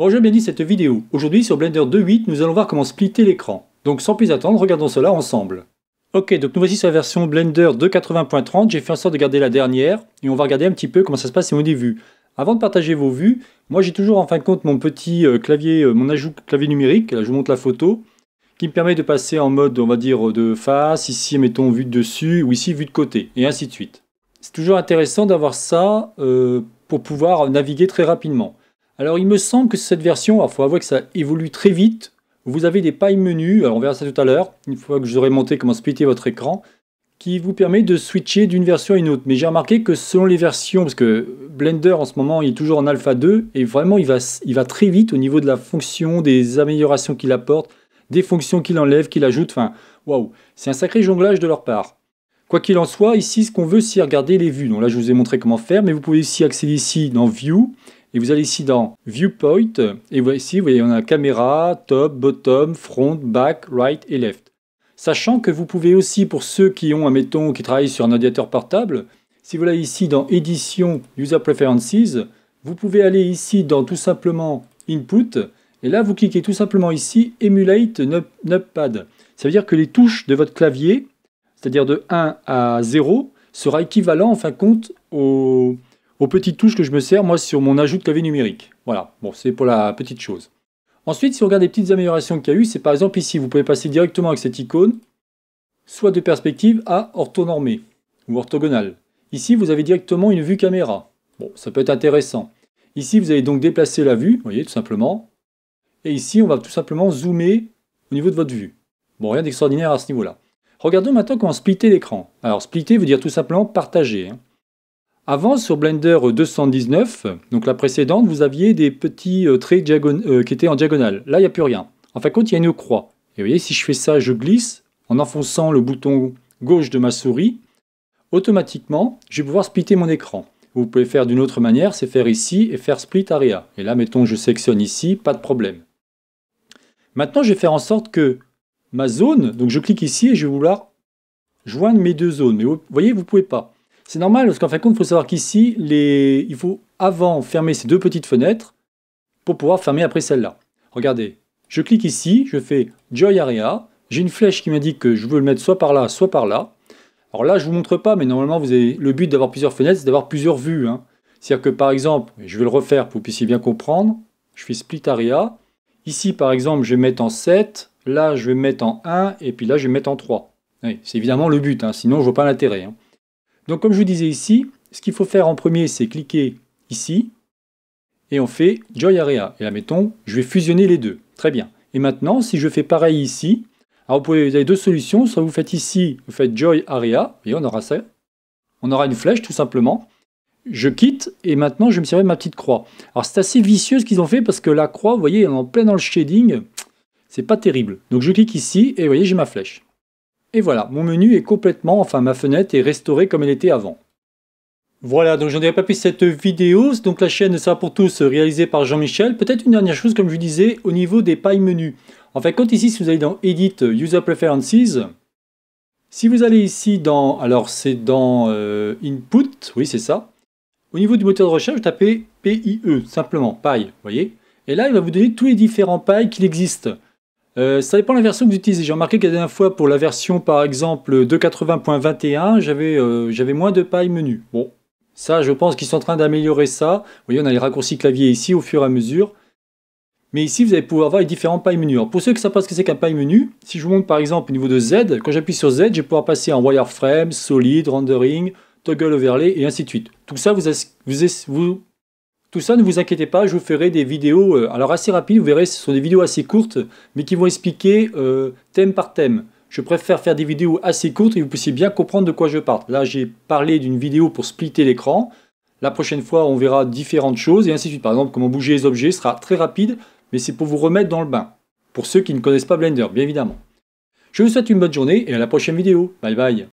Bonjour, bienvenue dans cette vidéo. Aujourd'hui sur Blender 2.8, nous allons voir comment splitter l'écran. Donc sans plus attendre, regardons cela ensemble. Ok, donc nous voici sur la version Blender 2.80.30, j'ai fait en sorte de garder la dernière, et on va regarder un petit peu comment ça se passe au on est vu. Avant de partager vos vues, moi j'ai toujours en fin de compte mon petit euh, clavier, euh, mon ajout clavier numérique, là je vous montre la photo, qui me permet de passer en mode, on va dire, de face, ici mettons vue de dessus, ou ici vue de côté, et ainsi de suite. C'est toujours intéressant d'avoir ça euh, pour pouvoir naviguer très rapidement. Alors il me semble que cette version, il ah, faut avouer que ça évolue très vite. Vous avez des pailles menus, alors on verra ça tout à l'heure, une fois que j'aurai monté comment splitter votre écran, qui vous permet de switcher d'une version à une autre. Mais j'ai remarqué que selon les versions, parce que Blender en ce moment il est toujours en alpha 2, et vraiment il va, il va très vite au niveau de la fonction, des améliorations qu'il apporte, des fonctions qu'il enlève, qu'il ajoute, enfin waouh, c'est un sacré jonglage de leur part. Quoi qu'il en soit, ici ce qu'on veut c'est regarder les vues. Donc là je vous ai montré comment faire, mais vous pouvez aussi accéder ici dans View, et vous allez ici dans Viewpoint, et ici, vous voyez, on a caméra, top, bottom, front, back, right et left. Sachant que vous pouvez aussi, pour ceux qui ont, admettons, qui travaillent sur un ordinateur portable, si vous allez ici dans Édition, User Preferences, vous pouvez aller ici dans tout simplement Input, et là, vous cliquez tout simplement ici Emulate Numpad. Ça veut dire que les touches de votre clavier, c'est-à-dire de 1 à 0, sera équivalent en fin de compte au, aux petites touches que je me sers, moi, sur mon ajout de clavier numérique. Voilà, bon, c'est pour la petite chose. Ensuite, si on regarde les petites améliorations qu'il y a eu, c'est par exemple ici, vous pouvez passer directement avec cette icône, soit de perspective à orthonormée ou orthogonale. Ici, vous avez directement une vue caméra. Bon, ça peut être intéressant. Ici, vous allez donc déplacer la vue, vous voyez, tout simplement. Et ici, on va tout simplement zoomer au niveau de votre vue. Bon, rien d'extraordinaire à ce niveau-là. Regardons maintenant comment splitter l'écran. Alors, splitter veut dire tout simplement partager. Hein. Avant, sur Blender 219, donc la précédente, vous aviez des petits euh, traits euh, qui étaient en diagonale. Là, il n'y a plus rien. En fin de compte, il y a une croix. Et vous voyez, si je fais ça, je glisse en enfonçant le bouton gauche de ma souris. Automatiquement, je vais pouvoir splitter mon écran. Vous pouvez faire d'une autre manière, c'est faire ici et faire split area. Et là, mettons, je sélectionne ici, pas de problème. Maintenant, je vais faire en sorte que ma zone, donc je clique ici et je vais vouloir joindre mes deux zones. Mais vous voyez, vous ne pouvez pas. C'est normal, parce qu'en fin de compte, il faut savoir qu'ici, il faut avant fermer ces deux petites fenêtres pour pouvoir fermer après celle-là. Regardez, je clique ici, je fais Joy Area, j'ai une flèche qui m'indique que je veux le mettre soit par là, soit par là. Alors là, je ne vous montre pas, mais normalement, le but d'avoir plusieurs fenêtres, c'est d'avoir plusieurs vues. Hein. C'est-à-dire que par exemple, je vais le refaire pour que vous puissiez bien comprendre. Je fais Split Area. Ici, par exemple, je vais mettre en 7. Là, je vais mettre en 1. Et puis là, je vais mettre en 3. c'est évidemment le but, hein, sinon je ne vois pas l'intérêt. Hein. Donc comme je vous disais ici, ce qu'il faut faire en premier, c'est cliquer ici, et on fait Joy Area. Et là, mettons, je vais fusionner les deux. Très bien. Et maintenant, si je fais pareil ici, alors vous, avez deux solutions. Soit vous faites ici, vous faites Joy Area, et on aura ça. On aura une flèche, tout simplement. Je quitte, et maintenant, je me servir de ma petite croix. Alors, c'est assez vicieux ce qu'ils ont fait, parce que la croix, vous voyez, en plein dans le shading. C'est pas terrible. Donc, je clique ici, et vous voyez, j'ai ma flèche. Et voilà, mon menu est complètement, enfin ma fenêtre est restaurée comme elle était avant. Voilà, donc j'en ai pas plus cette vidéo, donc la chaîne sera pour tous réalisée par Jean-Michel. Peut-être une dernière chose, comme je vous disais, au niveau des pailles menus. En fait, quand ici, si vous allez dans Edit User Preferences, si vous allez ici dans, alors c'est dans euh, Input, oui c'est ça, au niveau du moteur de recherche, vous tapez PIE, simplement, paille, vous voyez Et là, il va vous donner tous les différents pailles qu'il existe. Euh, ça dépend de la version que vous utilisez. J'ai remarqué qu'à la dernière fois, pour la version par exemple 2.80.21, euh, j'avais moins de paille menu. Bon, ça je pense qu'ils sont en train d'améliorer ça. Vous voyez, on a les raccourcis clavier ici au fur et à mesure. Mais ici, vous allez pouvoir voir les différents pailles menus. pour ceux qui ne savent pas ce que c'est qu'un paille menu, si je vous montre par exemple au niveau de Z, quand j'appuie sur Z, je vais pouvoir passer en wireframe, solid, rendering, toggle overlay et ainsi de suite. Tout ça, vous, vous, vous tout ça, ne vous inquiétez pas, je vous ferai des vidéos, euh, alors assez rapides, vous verrez, ce sont des vidéos assez courtes, mais qui vont expliquer euh, thème par thème. Je préfère faire des vidéos assez courtes et vous puissiez bien comprendre de quoi je parle. Là, j'ai parlé d'une vidéo pour splitter l'écran. La prochaine fois, on verra différentes choses et ainsi de suite. Par exemple, comment bouger les objets sera très rapide, mais c'est pour vous remettre dans le bain. Pour ceux qui ne connaissent pas Blender, bien évidemment. Je vous souhaite une bonne journée et à la prochaine vidéo. Bye bye